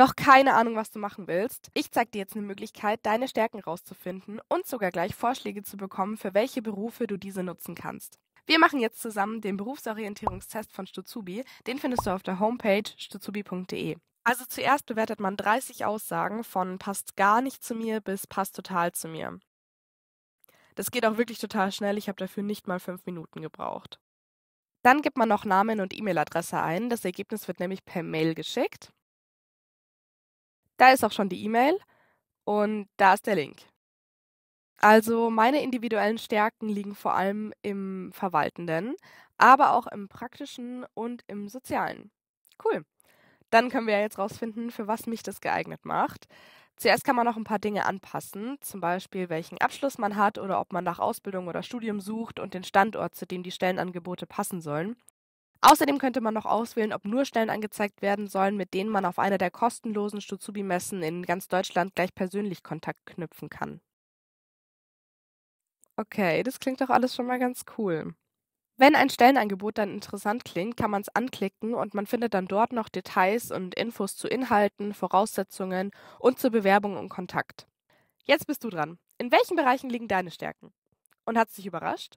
noch keine Ahnung, was du machen willst? Ich zeig dir jetzt eine Möglichkeit, deine Stärken rauszufinden und sogar gleich Vorschläge zu bekommen, für welche Berufe du diese nutzen kannst. Wir machen jetzt zusammen den Berufsorientierungstest von Stuzubi. Den findest du auf der Homepage stuzubi.de. Also zuerst bewertet man 30 Aussagen von passt gar nicht zu mir bis passt total zu mir. Das geht auch wirklich total schnell. Ich habe dafür nicht mal fünf Minuten gebraucht. Dann gibt man noch Namen und E-Mail-Adresse ein. Das Ergebnis wird nämlich per Mail geschickt. Da ist auch schon die E-Mail und da ist der Link. Also meine individuellen Stärken liegen vor allem im Verwaltenden, aber auch im Praktischen und im Sozialen. Cool. Dann können wir ja jetzt rausfinden, für was mich das geeignet macht. Zuerst kann man noch ein paar Dinge anpassen, zum Beispiel welchen Abschluss man hat oder ob man nach Ausbildung oder Studium sucht und den Standort, zu dem die Stellenangebote passen sollen. Außerdem könnte man noch auswählen, ob nur Stellen angezeigt werden sollen, mit denen man auf einer der kostenlosen Stuzubi-Messen in ganz Deutschland gleich persönlich Kontakt knüpfen kann. Okay, das klingt doch alles schon mal ganz cool. Wenn ein Stellenangebot dann interessant klingt, kann man es anklicken und man findet dann dort noch Details und Infos zu Inhalten, Voraussetzungen und zur Bewerbung und Kontakt. Jetzt bist du dran. In welchen Bereichen liegen deine Stärken? Und hat es dich überrascht?